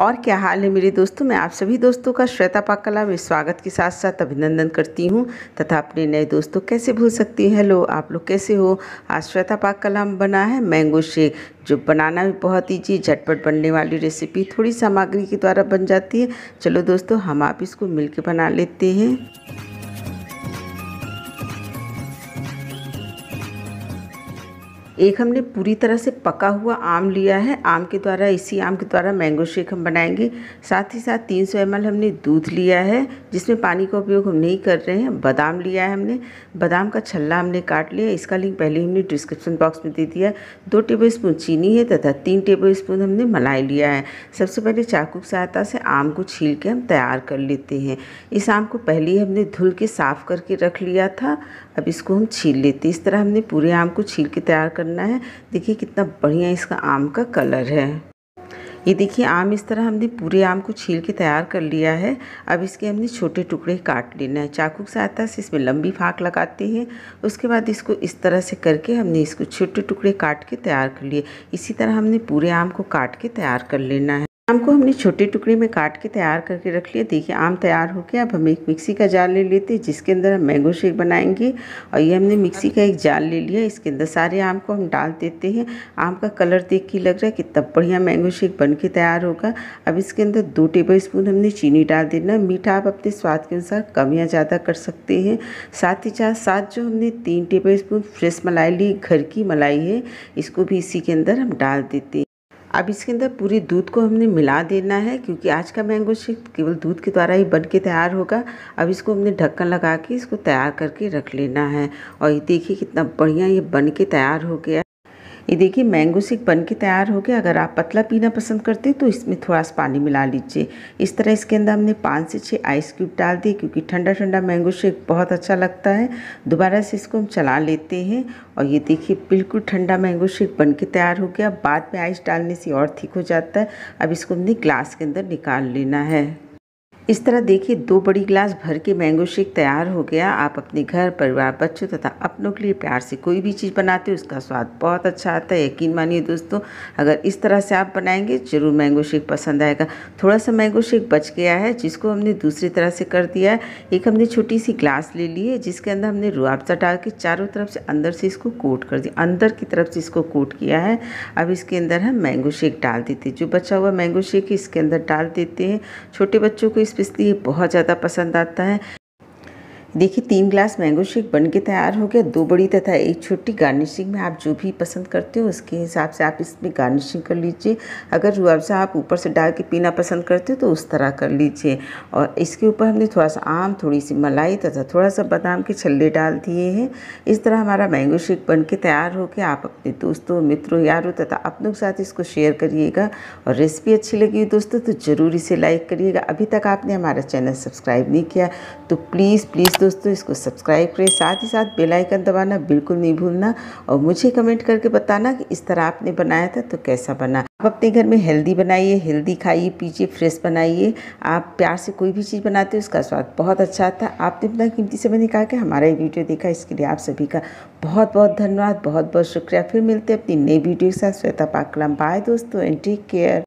और क्या हाल है मेरे दोस्तों मैं आप सभी दोस्तों का श्वेता पाकला में स्वागत के साथ साथ अभिनंदन करती हूँ तथा अपने नए दोस्तों कैसे भूल सकती हैं हेलो आप लोग कैसे हो आज श्वेता पाकला में बना है मैंगो शेक जो बनाना भी बहुत ईजी झटपट बनने वाली रेसिपी थोड़ी सामग्री के द्वारा बन जाती है चलो दोस्तों हम आप इसको मिल बना लेते हैं एक हमने पूरी तरह से पका हुआ आम लिया है आम के द्वारा इसी आम के द्वारा मैंगो शेक हम बनाएंगे साथ ही साथ 300 सौ हमने दूध लिया है जिसमें पानी का उपयोग हम नहीं कर रहे हैं बादाम लिया है हमने बादाम का छल्ला हमने काट लिया इसका लिंक पहले हमने डिस्क्रिप्शन बॉक्स में दे दिया दो टेबल स्पून चीनी है तथा तीन टेबल स्पून हमने मलाई लिया है सबसे पहले चाकू की सहायता से आम को छील के हम तैयार कर लेते हैं इस आम को पहले ही हमने धुल के साफ़ करके रख लिया था अब इसको हम छील लेते इस तरह हमने पूरे आम को छील के तैयार कर करना है देखिए कितना बढ़िया इसका आम का कलर है ये देखिए आम इस तरह हमने पूरे आम को छील के तैयार कर लिया है अब इसके हमने छोटे टुकड़े काट लेना है चाकू की सहायता से इसमें लंबी फाँक लगाते हैं उसके बाद इसको इस तरह से करके हमने इसको छोटे टुकड़े काट के तैयार कर लिए इसी तरह हमने पूरे आम को काट के तैयार कर लेना है आम को हमने छोटे टुकड़े में काट के तैयार करके रख लिया देखिए आम तैयार हो गया अब हम एक मिक्सी का जार ले लेते हैं जिसके अंदर हम मैंगो शेक बनाएंगे और ये हमने मिक्सी का एक जार ले लिया इसके अंदर सारे आम को हम डाल देते हैं आम का कलर देख के लग रहा है कितना बढ़िया मैंगो शेक बन के तैयार होगा अब इसके अंदर दो टेबल स्पून हमने चीनी डाल देना मीठा आप अपने स्वाद के अनुसार कम या ज़्यादा कर सकते हैं साथ ही साथ जो हमने तीन टेबल स्पून फ्रेश मलाई ली घर की मलाई है इसको भी इसी के अंदर हम डाल देते हैं अब इसके अंदर पूरे दूध को हमने मिला देना है क्योंकि आज का मैंगो शेक केवल दूध के द्वारा ही बन के तैयार होगा अब इसको हमने ढक्कन लगा के इसको तैयार करके रख लेना है और ये देखिए कितना बढ़िया ये बन के तैयार हो गया ये देखिए मैंगो शेक बन के तैयार हो गया अगर आप पतला पीना पसंद करते तो इसमें थोड़ा सा पानी मिला लीजिए इस तरह इसके अंदर हमने पाँच से छः आइस क्यूब डाल दिए क्योंकि ठंडा ठंडा मैंगो शेक बहुत अच्छा लगता है दोबारा से इसको हम चला लेते हैं और ये देखिए बिल्कुल ठंडा मैंगो शेक बन के तैयार हो गया बाद में आइस डालने से और ठीक हो जाता है अब इसको हमने ग्लास के अंदर निकाल लेना है इस तरह देखिए दो बड़ी गिलास भर के मैंगो शेक तैयार हो गया आप अपने घर परिवार बच्चों तथा अपनों के लिए प्यार से कोई भी चीज़ बनाते हो उसका स्वाद बहुत अच्छा आता है यकीन मानिए दोस्तों अगर इस तरह से आप बनाएंगे ज़रूर मैंगो शेक पसंद आएगा थोड़ा सा मैंगो शेक बच गया है जिसको हमने दूसरी तरह से कर दिया है एक हमने छोटी सी ग्लास ले ली है जिसके अंदर हमने रुआबजा डाल के चारों तरफ से अंदर से इसको कोट कर दिया अंदर की तरफ से इसको कोट किया है अब इसके अंदर हम मैंगो शेक डाल देते हैं जो बचा हुआ मैंगो शेक इसके अंदर डाल देते हैं छोटे बच्चों को इस स्पेशली बहुत ज़्यादा पसंद आता है देखिए तीन ग्लास मैंगो शेक बन के तैयार हो गया दो बड़ी तथा एक छोटी गार्निशिंग में आप जो भी पसंद करते हो उसके हिसाब से आप इसमें गार्निशिंग कर लीजिए अगर सा आप ऊपर से डाल के पीना पसंद करते हो तो उस तरह कर लीजिए और इसके ऊपर हमने थोड़ा सा आम थोड़ी सी मलाई तथा थोड़ा सा बादाम के छल्ले डाल दिए हैं इस तरह हमारा मैंगो शेक बन के तैयार हो गया आप अपने दोस्तों मित्रों यारों तथा अपनों के साथ इसको शेयर करिएगा और रेसिपी अच्छी लगी दोस्तों तो ज़रूर इसे लाइक करिएगा अभी तक आपने हमारा चैनल सब्सक्राइब नहीं किया तो प्लीज़ प्लीज़ दोस्तों इसको सब्सक्राइब करें साथ ही साथ बेल आइकन दबाना बिल्कुल नहीं भूलना और मुझे कमेंट करके बताना कि इस तरह आपने बनाया था तो कैसा बना आप अपने घर में हेल्दी बनाइए हेल्दी खाइए पीजिए फ्रेश बनाइए आप प्यार से कोई भी चीज़ बनाते हो उसका स्वाद बहुत अच्छा आता है आपने अपना कीमती समय निकाल के हमारा ये वीडियो देखा इसके लिए आप सभी का बहुत बहुत धन्यवाद बहुत बहुत शुक्रिया फिर मिलते हैं अपनी नई वीडियो के साथ श्वेता पाकलाम बाय दोस्तों एंड टेक केयर